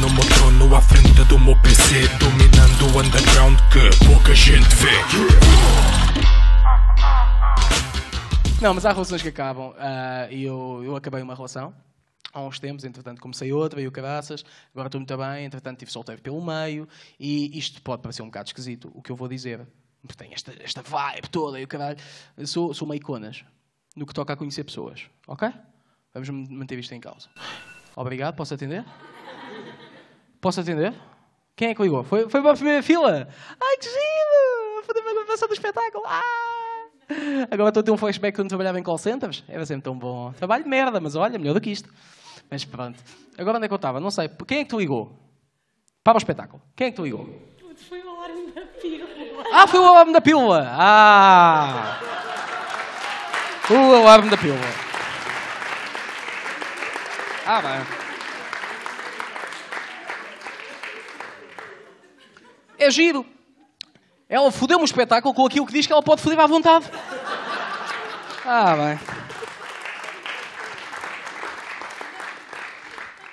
no meu trono, à frente do meu PC Dominando o underground que pouca gente vê Não, mas há relações que acabam ah, E uh, eu, eu acabei uma relação há uns tempos, entretanto comecei outra, veio caraças, agora estou muito bem, entretanto tive solteiro pelo meio, e isto pode parecer um bocado esquisito, o que eu vou dizer, porque tem esta, esta vibe toda e o caralho, sou, sou uma iconas no que toca a conhecer pessoas, ok? Vamos manter isto em causa. Obrigado, posso atender? Posso atender? Quem é que ligou? Foi, foi para a primeira fila? Ai, que giro! a passar do espetáculo! Ah! Agora estou a ter um flashback quando trabalhava em call centers. Era é sempre tão bom. Trabalho de merda, mas olha, melhor do que isto. Mas pronto. Agora onde é que eu estava? Não sei. Quem é que tu ligou? Para o espetáculo. Quem é que tu ligou? Foi o alarme da pílula. Ah, foi o alarme da pílula! Ah! O alarme da pílula. Ah, vai! é giro. Ela fudeu um espetáculo com aquilo que diz que ela pode foder à vontade. Ah, bem.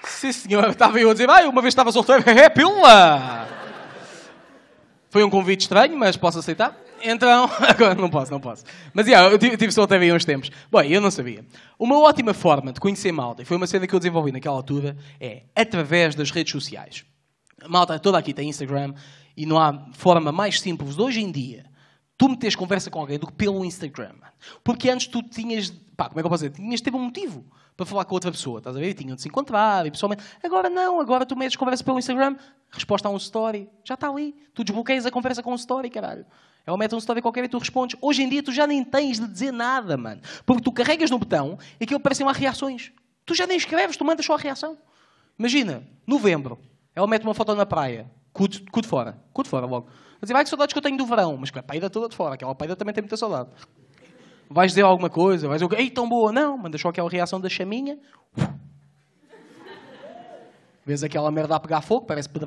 Sim, senhor. Estava eu a dizer, vai, uma vez estava solteiro, é pílula. Foi um convite estranho, mas posso aceitar. Então, agora não posso, não posso. Mas yeah, eu tive solteiro aí uns tempos. Bom, eu não sabia. Uma ótima forma de conhecer malta, e foi uma cena que eu desenvolvi naquela altura, é através das redes sociais. malta toda aqui tem Instagram e não há forma mais simples hoje em dia tu meteres conversa com alguém do que pelo Instagram. Porque antes tu tinhas, pá, como é que eu posso dizer? Tinhas teve um motivo para falar com outra pessoa, estás a ver? Tinham de se encontrar e pessoalmente. Agora não, agora tu metes conversa pelo Instagram, resposta a um story, já está ali. Tu desbloqueias a conversa com um story, caralho. Ela é mete um story qualquer e tu respondes. Hoje em dia tu já nem tens de dizer nada, mano. Porque tu carregas no botão e aquilo parecem uma reações. Tu já nem escreves, tu mandas só a reação. Imagina, novembro, ela é mete uma foto na praia cu de, cu de fora, cu de fora logo. Vai dizer, vai que saudades que eu tenho do verão, mas com a peida toda de fora, aquela peida também tem muita saudade. Vais dizer alguma coisa, vais dizer, ei, tão boa, não, manda só aquela reação da chaminha. Vês aquela merda a pegar fogo, parece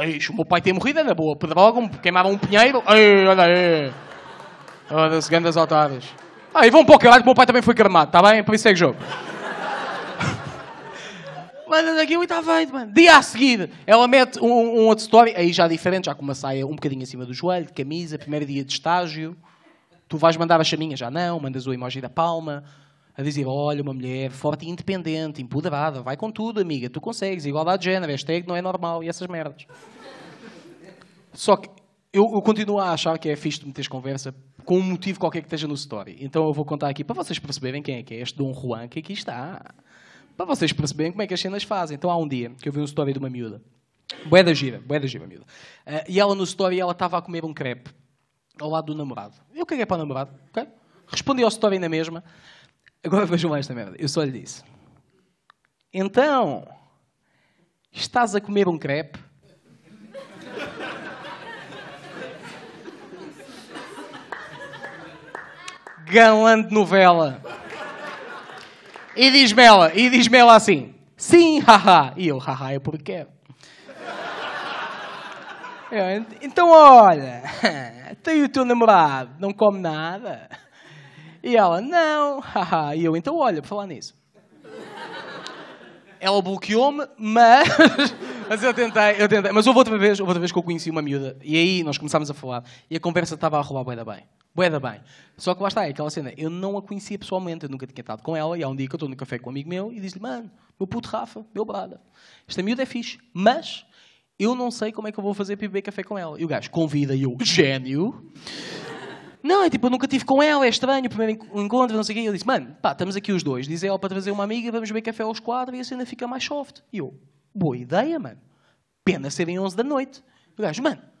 Ei, Eixe, o meu pai tem morrido, era boa. Pedrogam, queimaram um pinheiro. Ei, olha aí. Olha-se, as otárias. Ah, e vão para o caralho que o meu pai também foi cremado, está bem? Por isso é que jogo. Mano, daqui muito feito, mano. Dia a seguir, ela mete um, um outro story, aí já diferente, já com uma saia um bocadinho acima do joelho, de camisa, primeiro dia de estágio. Tu vais mandar a chaminha, já não, mandas o emoji da palma, a dizer, olha, uma mulher forte e independente, empoderada, vai com tudo, amiga, tu consegues, igualdade de género, que não é normal, e essas merdas. Só que eu, eu, continuo a achar que é fixe de meteres conversa com um motivo qualquer que esteja no story. Então eu vou contar aqui para vocês perceberem quem é que é este Dom Juan que aqui está. Para vocês perceberem como é que as cenas fazem. Então há um dia que eu vi um story de uma miúda. Bué da gira, bué da gira, miúda. Uh, e ela no story, ela estava a comer um crepe ao lado do namorado. Eu caguei é é para o namorado, ok? Respondi ao story na mesma. Agora vejam esta merda. Eu só lhe disse. Então, estás a comer um crepe? Galã de novela. E diz-me ela, e diz-me ela assim: Sim, haha. E eu, haha, é porque quero. então olha, tem o teu namorado, não come nada. E ela, não, haha. E eu, então olha, para falar nisso. Ela bloqueou-me, mas, mas eu tentei, eu tentei. Mas houve outra vez, outra vez que eu conheci uma miúda, e aí nós começámos a falar, e a conversa estava a rolar bem da bem. Boeda bem. Só que lá está, é aquela cena. Eu não a conhecia pessoalmente, eu nunca tinha estado com ela. E há um dia que eu estou no café com um amigo meu e diz-lhe: Mano, meu puto Rafa, meu brada, esta miúda é fixe, mas eu não sei como é que eu vou fazer para beber café com ela. E o gajo convida e eu, gênio. Não, é tipo, eu nunca tive com ela, é estranho, primeiro encontro, não sei o quê. E eu disse: Mano, pá, estamos aqui os dois. Diz ela para trazer uma amiga, vamos beber café aos quatro e a cena fica mais soft. E eu, boa ideia, mano. Pena serem 11 da noite. o gajo, mano